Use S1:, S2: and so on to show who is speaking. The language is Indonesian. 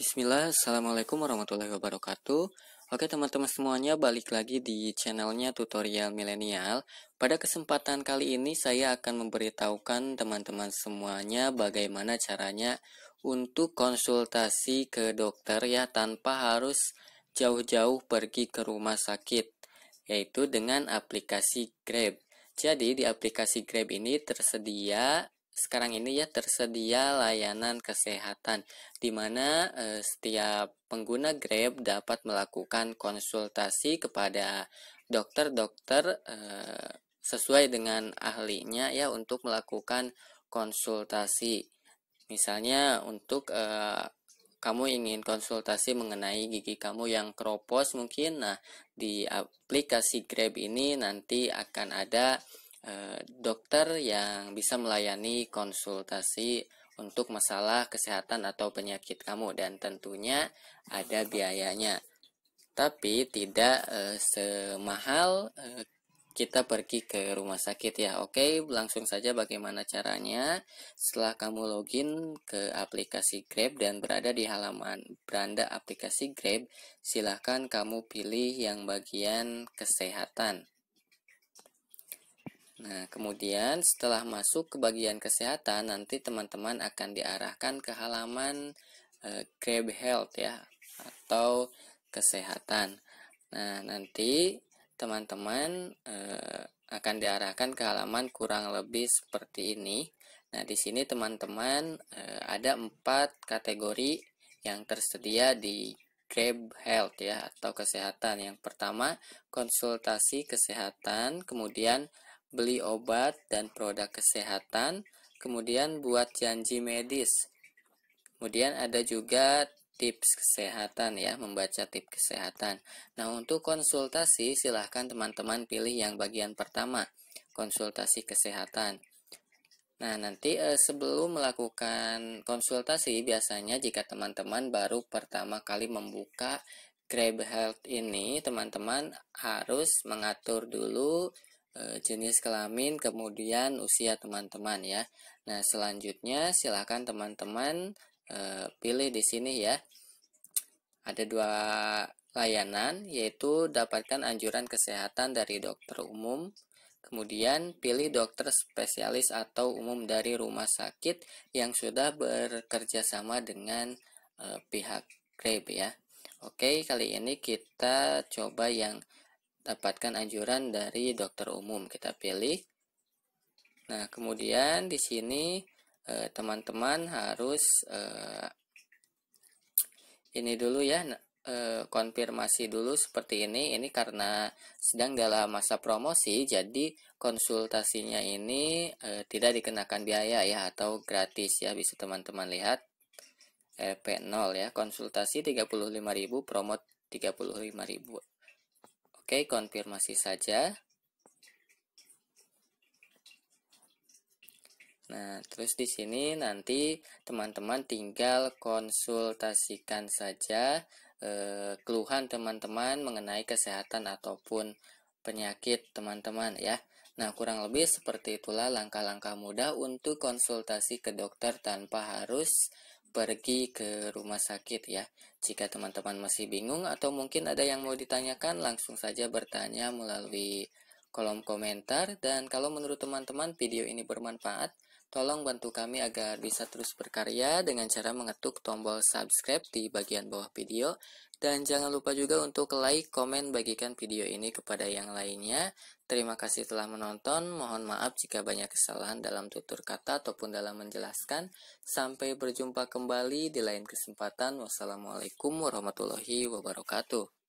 S1: Bismillah, Assalamualaikum warahmatullahi wabarakatuh. Oke teman-teman semuanya, balik lagi di channelnya Tutorial Milenial. Pada kesempatan kali ini saya akan memberitahukan teman-teman semuanya bagaimana caranya untuk konsultasi ke dokter ya tanpa harus jauh-jauh pergi ke rumah sakit, yaitu dengan aplikasi Grab. Jadi di aplikasi Grab ini tersedia sekarang ini ya tersedia layanan kesehatan di mana eh, setiap pengguna Grab dapat melakukan konsultasi kepada dokter-dokter eh, sesuai dengan ahlinya ya untuk melakukan konsultasi. Misalnya untuk eh, kamu ingin konsultasi mengenai gigi kamu yang keropos mungkin nah di aplikasi Grab ini nanti akan ada Eh, dokter yang bisa melayani konsultasi untuk masalah kesehatan atau penyakit kamu dan tentunya ada biayanya. Tapi tidak eh, semahal eh, kita pergi ke rumah sakit ya. Oke, langsung saja bagaimana caranya. Setelah kamu login ke aplikasi Grab dan berada di halaman beranda aplikasi Grab, silahkan kamu pilih yang bagian kesehatan. Nah, kemudian setelah masuk ke bagian kesehatan, nanti teman-teman akan diarahkan ke halaman e, Grab Health ya, atau kesehatan. Nah, nanti teman-teman e, akan diarahkan ke halaman kurang lebih seperti ini. Nah, di sini teman-teman e, ada empat kategori yang tersedia di Grab Health ya atau kesehatan. Yang pertama konsultasi kesehatan, kemudian beli obat dan produk kesehatan, kemudian buat janji medis. Kemudian ada juga tips kesehatan ya, membaca tips kesehatan. Nah, untuk konsultasi silahkan teman-teman pilih yang bagian pertama, konsultasi kesehatan. Nah, nanti eh, sebelum melakukan konsultasi, biasanya jika teman-teman baru pertama kali membuka Grab Health ini, teman-teman harus mengatur dulu Eh, jenis kelamin, kemudian usia teman-teman ya. Nah, selanjutnya silahkan teman-teman e, pilih di sini ya. Ada dua layanan, yaitu dapatkan anjuran kesehatan dari dokter umum, kemudian pilih dokter spesialis atau umum dari rumah sakit yang sudah bekerja sama dengan e, pihak Grab ya. Oke, kali ini kita coba yang dapatkan anjuran dari dokter umum kita pilih nah kemudian di sini eh, teman-teman eh, harus eh, ini dulu ya nah, eh, konfirmasi dulu seperti ini ini karena sedang dalam masa promosi jadi konsultasinya ini eh, tidak dikenakan biaya ya atau gratis ya bisa teman-teman lihat RP0 ya konsultasi 35.000 promo 35.000 Oke, konfirmasi saja. Nah, terus di sini nanti teman-teman tinggal konsultasikan saja eh, keluhan teman-teman mengenai kesehatan ataupun penyakit teman-teman ya. Nah, kurang lebih seperti itulah langkah-langkah mudah untuk konsultasi ke dokter tanpa harus pergi ke rumah sakit ya. Jika teman-teman masih bingung atau mungkin ada yang mau ditanyakan, langsung saja bertanya melalui kolom komentar. Dan kalau menurut teman-teman video ini bermanfaat, Tolong bantu kami agar bisa terus berkarya dengan cara mengetuk tombol subscribe di bagian bawah video. Dan jangan lupa juga untuk like, komen, bagikan video ini kepada yang lainnya. Terima kasih telah menonton. Mohon maaf jika banyak kesalahan dalam tutur kata ataupun dalam menjelaskan. Sampai berjumpa kembali di lain kesempatan. Wassalamualaikum warahmatullahi wabarakatuh.